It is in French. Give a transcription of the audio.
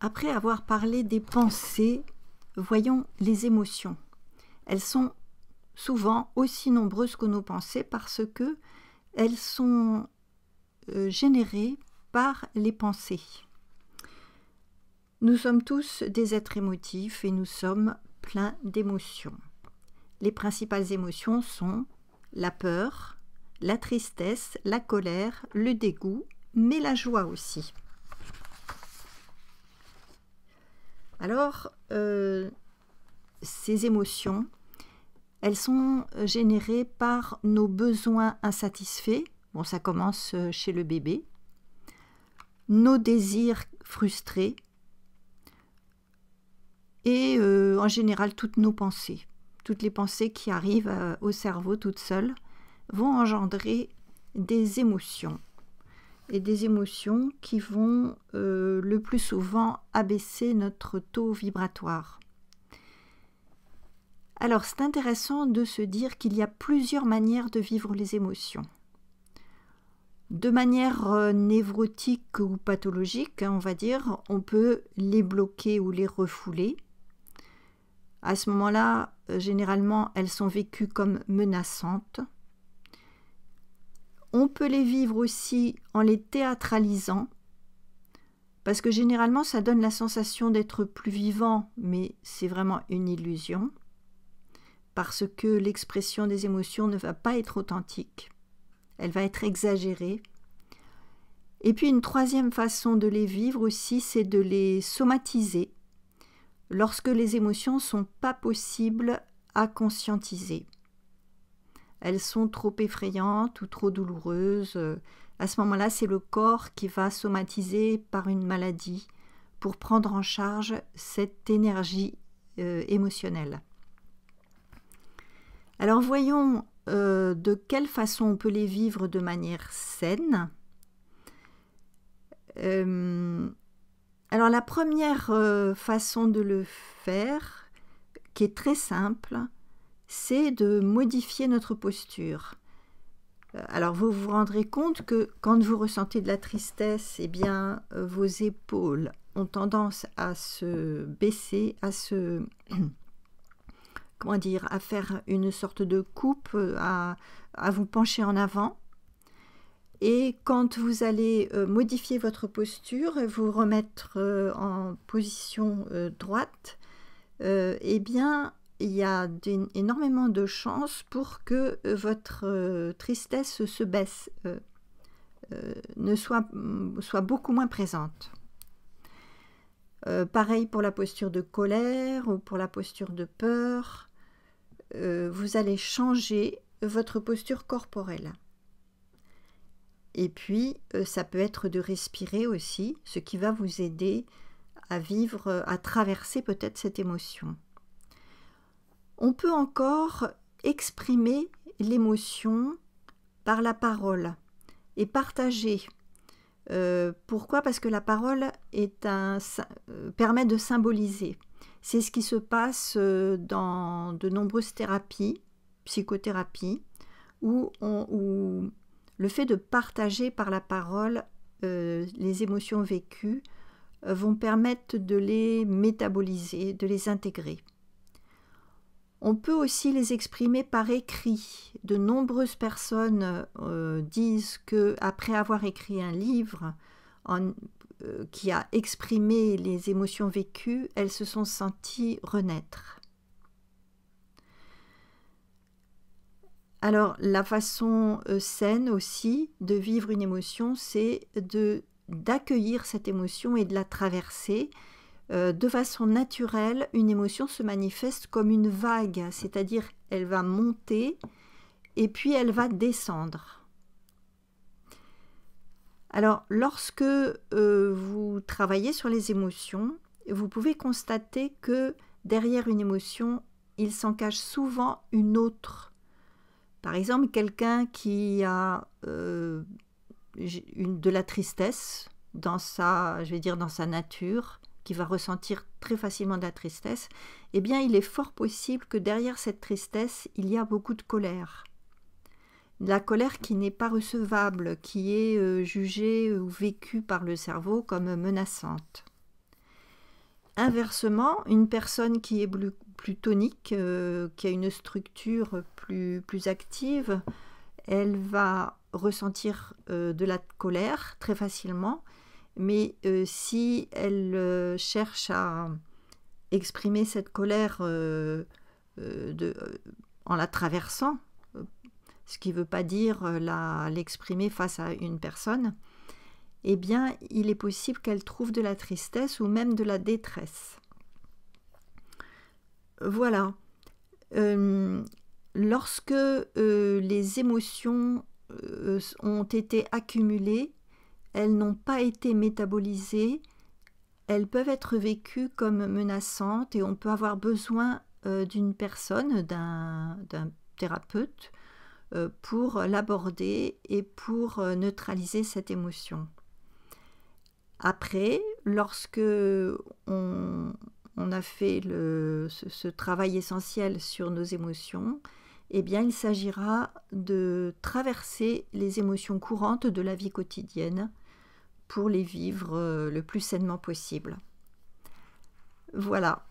Après avoir parlé des pensées, voyons les émotions. Elles sont souvent aussi nombreuses que nos pensées parce que elles sont euh, générées par les pensées. Nous sommes tous des êtres émotifs et nous sommes pleins d'émotions. Les principales émotions sont la peur, la tristesse, la colère, le dégoût, mais la joie aussi. Alors, euh, ces émotions, elles sont euh, générées par nos besoins insatisfaits. Bon, ça commence euh, chez le bébé. Nos désirs frustrés. Et en général, toutes nos pensées. Toutes les pensées qui arrivent au cerveau toutes seules vont engendrer des émotions et des émotions qui vont euh, le plus souvent abaisser notre taux vibratoire. Alors c'est intéressant de se dire qu'il y a plusieurs manières de vivre les émotions. De manière euh, névrotique ou pathologique, hein, on va dire, on peut les bloquer ou les refouler. À ce moment-là, euh, généralement, elles sont vécues comme menaçantes. On peut les vivre aussi en les théâtralisant, parce que généralement ça donne la sensation d'être plus vivant, mais c'est vraiment une illusion, parce que l'expression des émotions ne va pas être authentique, elle va être exagérée. Et puis une troisième façon de les vivre aussi, c'est de les somatiser, lorsque les émotions sont pas possibles à conscientiser elles sont trop effrayantes ou trop douloureuses. Euh, à ce moment-là, c'est le corps qui va somatiser par une maladie pour prendre en charge cette énergie euh, émotionnelle. Alors voyons euh, de quelle façon on peut les vivre de manière saine. alors la première façon de le faire, qui est très simple, c'est de modifier notre posture. Euh, alors vous vous rendrez compte que quand vous ressentez de la tristesse, eh bien euh, vos épaules ont tendance à se baisser, à se comment dire, à faire une sorte de coupe, euh, à, vous pencher en avant. Et quand vous allez modifier votre posture, vous remettre en position droite, eh bien, il y a énormément de chances pour que euh, votre euh, tristesse se baisse, euh, ne mm, soit, beaucoup moins présente. pareil pour la posture de colère ou pour la posture de peur. vous allez changer votre posture corporelle. Et puis, ça peut être de respirer aussi, ce qui va vous aider à vivre, à traverser peut-être cette émotion on peut encore exprimer l'émotion par la parole et partager. Euh, pourquoi Parce que la parole est un, euh, permet de symboliser. C'est ce qui se passe euh, dans de nombreuses thérapies, psychothérapies, où, le fait de partager par la parole les émotions vécues vont permettre de les métaboliser, de les intégrer. On peut aussi les exprimer par écrit. De nombreuses personnes euh, disent que après avoir écrit un livre euh, qui a exprimé les émotions vécues, elles se sont senties renaître. Alors la façon euh, saine aussi de vivre une émotion, c'est de d'accueillir cette émotion et de la traverser euh, de façon naturelle, une émotion se manifeste comme une vague, c'est-à-dire elle va monter et puis elle va descendre. Alors, lorsque euh, vous travaillez sur les émotions, vous pouvez constater que derrière une émotion, il s'en cache souvent une autre. Par exemple, quelqu'un qui a euh, de la tristesse dans sa, je vais dire, dans sa nature, qui va ressentir très facilement de la tristesse, eh bien il est fort possible que derrière cette tristesse, il y a beaucoup de colère. La colère qui n'est pas recevable, qui est euh, jugée ou vécue par le cerveau comme menaçante. Inversement, une personne qui est plus, tonique, euh, qui a une structure plus, active, elle va ressentir euh, de la colère très facilement mais euh, si elle euh, cherche à exprimer cette colère euh, en la traversant, ce qui ne veut pas dire l'exprimer face à une personne, eh bien, il est possible qu'elle trouve de la tristesse ou même de la détresse. Voilà. lorsque les émotions ont été accumulées, elles n'ont pas été métabolisées, elles peuvent être vécues comme menaçantes et on peut avoir besoin euh, d'une personne, d'un thérapeute, euh, pour l'aborder et pour euh, neutraliser cette émotion. Après, lorsque on, a fait ce, ce, travail essentiel sur nos émotions, eh bien, il s'agira de traverser les émotions courantes de la vie quotidienne pour les vivre euh, le plus sainement possible. Voilà.